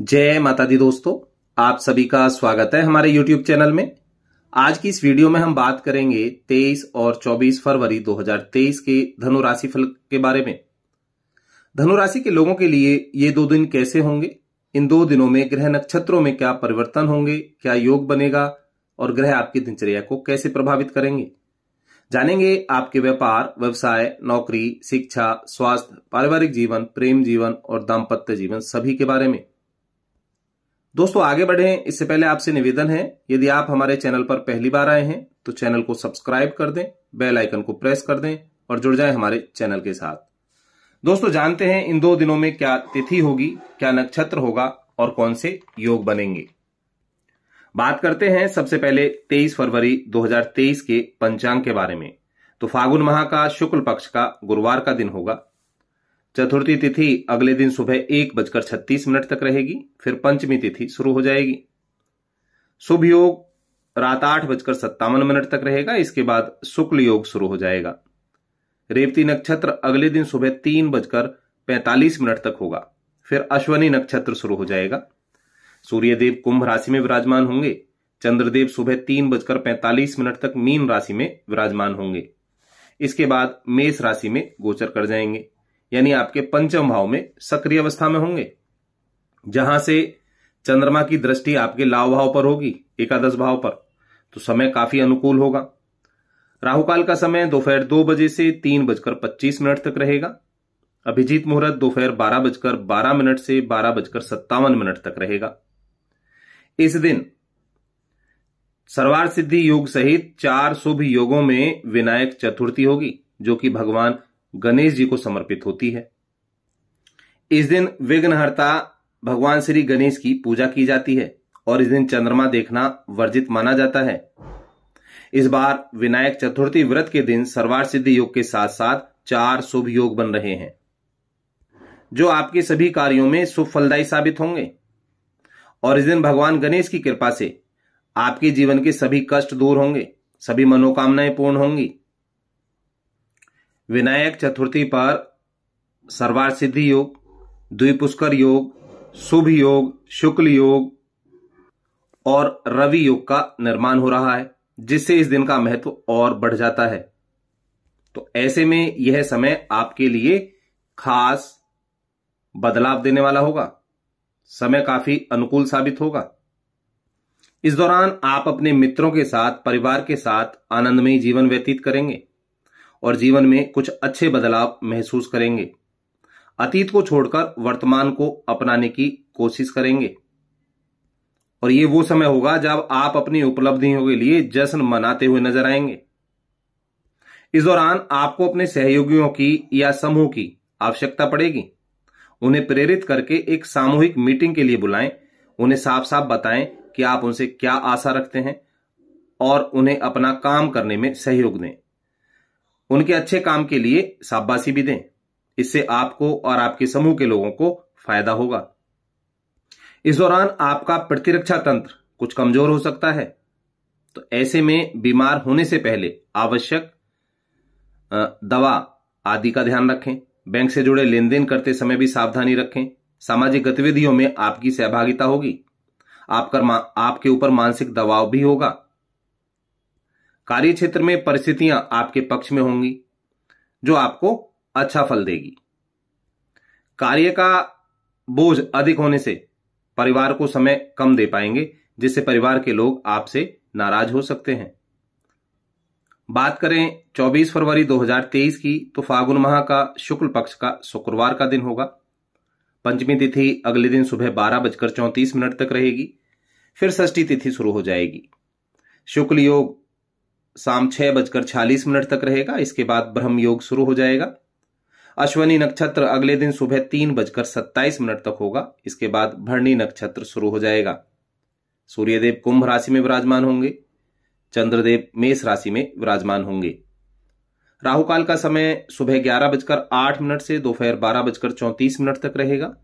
जय माता दी दोस्तों आप सभी का स्वागत है हमारे YouTube चैनल में आज की इस वीडियो में हम बात करेंगे 23 और 24 फरवरी 2023 के धनु राशि फल के बारे में धनु राशि के लोगों के लिए ये दो दिन कैसे होंगे इन दो दिनों में ग्रह नक्षत्रों में क्या परिवर्तन होंगे क्या योग बनेगा और ग्रह आपकी दिनचर्या को कैसे प्रभावित करेंगे जानेंगे आपके व्यापार व्यवसाय नौकरी शिक्षा स्वास्थ्य पारिवारिक जीवन प्रेम जीवन और दाम्पत्य जीवन सभी के बारे में दोस्तों आगे बढ़े इससे पहले आपसे निवेदन है यदि आप हमारे चैनल पर पहली बार आए हैं तो चैनल को सब्सक्राइब कर दें बेल आइकन को प्रेस कर दें और जुड़ जाएं हमारे चैनल के साथ दोस्तों जानते हैं इन दो दिनों में क्या तिथि होगी क्या नक्षत्र होगा और कौन से योग बनेंगे बात करते हैं सबसे पहले 23 फरवरी 2023 के पंचांग के बारे में तो फागुन माह का शुक्ल पक्ष का गुरुवार का दिन होगा चतुर्थी तिथि अगले दिन सुबह एक बजकर छत्तीस मिनट तक रहेगी फिर पंचमी तिथि शुरू हो जाएगी शुभ योग रात आठ बजकर सत्तावन मिनट तक रहेगा इसके बाद शुक्ल योग शुरू हो जाएगा रेवती नक्षत्र अगले दिन सुबह तीन बजकर पैंतालीस मिनट तक होगा फिर अश्वनी नक्षत्र शुरू हो जाएगा सूर्यदेव कुंभ राशि में विराजमान होंगे चंद्रदेव सुबह तीन बजकर पैंतालीस मिनट तक मीन राशि में विराजमान होंगे इसके बाद मेष राशि में गोचर कर जाएंगे यानी आपके पंचम भाव में सक्रिय अवस्था में होंगे जहां से चंद्रमा की दृष्टि आपके लाभ भाव पर होगी एकादश भाव पर तो समय काफी अनुकूल होगा राहुकाल का समय दोपहर दो बजे से तीन बजकर पच्चीस मिनट तक रहेगा अभिजीत मुहूर्त दोपहर बारह बजकर बारह मिनट से बारह बजकर सत्तावन मिनट तक रहेगा इस दिन सर्वार सिद्धि योग सहित चार शुभ योगों में विनायक चतुर्थी होगी जो कि भगवान गणेश जी को समर्पित होती है इस दिन विघ्नहर्ता भगवान श्री गणेश की पूजा की जाती है और इस दिन चंद्रमा देखना वर्जित माना जाता है इस बार विनायक चतुर्थी व्रत के दिन सर्वार सिद्धि योग के साथ साथ चार शुभ योग बन रहे हैं जो आपके सभी कार्यों में शुभ फलदायी साबित होंगे और इस दिन भगवान गणेश की कृपा से आपके जीवन के सभी कष्ट दूर होंगे सभी मनोकामनाएं पूर्ण होंगी विनायक चतुर्थी पर सर्वार सिद्धि योग द्विपुष्कर योग शुभ योग शुक्ल योग और रवि योग का निर्माण हो रहा है जिससे इस दिन का महत्व और बढ़ जाता है तो ऐसे में यह समय आपके लिए खास बदलाव देने वाला होगा समय काफी अनुकूल साबित होगा इस दौरान आप अपने मित्रों के साथ परिवार के साथ आनंदमयी जीवन व्यतीत करेंगे और जीवन में कुछ अच्छे बदलाव महसूस करेंगे अतीत को छोड़कर वर्तमान को अपनाने की कोशिश करेंगे और ये वो समय होगा जब आप अपनी उपलब्धियों के लिए जश्न मनाते हुए नजर आएंगे इस दौरान आपको अपने सहयोगियों की या समूह की आवश्यकता पड़ेगी उन्हें प्रेरित करके एक सामूहिक मीटिंग के लिए बुलाएं उन्हें साफ साफ बताएं कि आप उनसे क्या आशा रखते हैं और उन्हें अपना काम करने में सहयोग दें उनके अच्छे काम के लिए शाबाशी भी दें इससे आपको और आपके समूह के लोगों को फायदा होगा इस दौरान आपका प्रतिरक्षा तंत्र कुछ कमजोर हो सकता है तो ऐसे में बीमार होने से पहले आवश्यक दवा आदि का ध्यान रखें बैंक से जुड़े लेन देन करते समय भी सावधानी रखें सामाजिक गतिविधियों में आपकी सहभागिता होगी आपका आपके ऊपर मानसिक दबाव भी होगा कार्य क्षेत्र में परिस्थितियां आपके पक्ष में होंगी जो आपको अच्छा फल देगी कार्य का बोझ अधिक होने से परिवार को समय कम दे पाएंगे जिससे परिवार के लोग आपसे नाराज हो सकते हैं बात करें 24 फरवरी 2023 की तो फागुन माह का शुक्ल पक्ष का शुक्रवार का दिन होगा पंचमी तिथि अगले दिन सुबह बारह बजकर चौंतीस मिनट तक रहेगी फिर षष्ठी तिथि शुरू हो जाएगी शुक्ल योग शाम छह बजकर छियालीस मिनट तक रहेगा इसके बाद ब्रह्म योग शुरू हो जाएगा अश्वनी नक्षत्र अगले दिन सुबह तीन बजकर सत्ताईस मिनट तक होगा इसके बाद भरणी नक्षत्र शुरू हो जाएगा सूर्यदेव कुंभ राशि में विराजमान होंगे चंद्रदेव मेष राशि में विराजमान होंगे राहु काल का समय सुबह ग्यारह बजकर आठ मिनट से दोपहर बारह बजकर चौंतीस मिनट तक रहेगा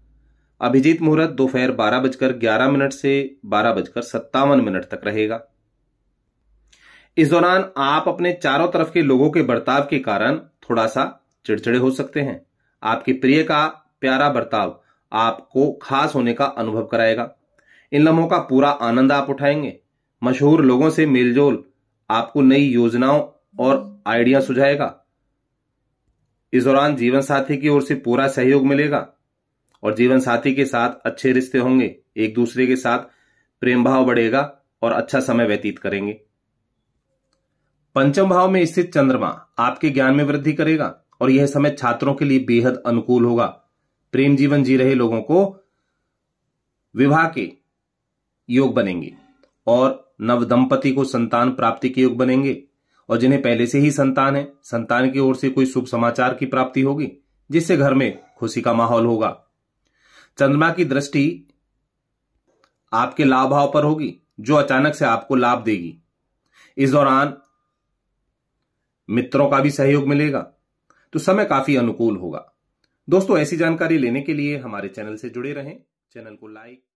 अभिजीत मुहूर्त दोपहर बारह बजकर ग्यारह मिनट से बारह बजकर सत्तावन मिनट तक रहेगा इस दौरान आप अपने चारों तरफ के लोगों के बर्ताव के कारण थोड़ा सा चिड़चिड़े हो सकते हैं आपके प्रिय का प्यारा बर्ताव आपको खास होने का अनुभव कराएगा इन लम्हों का पूरा आनंद आप उठाएंगे मशहूर लोगों से मेलजोल आपको नई योजनाओं और आइडिया सुझाएगा इस दौरान जीवन साथी की ओर से पूरा सहयोग मिलेगा और जीवन साथी के साथ अच्छे रिश्ते होंगे एक दूसरे के साथ प्रेम भाव बढ़ेगा और अच्छा समय व्यतीत करेंगे पंचम भाव में स्थित चंद्रमा आपके ज्ञान में वृद्धि करेगा और यह समय छात्रों के लिए बेहद अनुकूल होगा प्रेम जीवन जी रहे लोगों को विवाह के योग बनेंगे और नव दंपति को संतान प्राप्ति के योग बनेंगे और जिन्हें पहले से ही संतान है संतान की ओर से कोई शुभ समाचार की प्राप्ति होगी जिससे घर में खुशी का माहौल होगा चंद्रमा की दृष्टि आपके लाभ भाव पर होगी जो अचानक से आपको लाभ देगी इस दौरान मित्रों का भी सहयोग मिलेगा तो समय काफी अनुकूल होगा दोस्तों ऐसी जानकारी लेने के लिए हमारे चैनल से जुड़े रहें चैनल को लाइक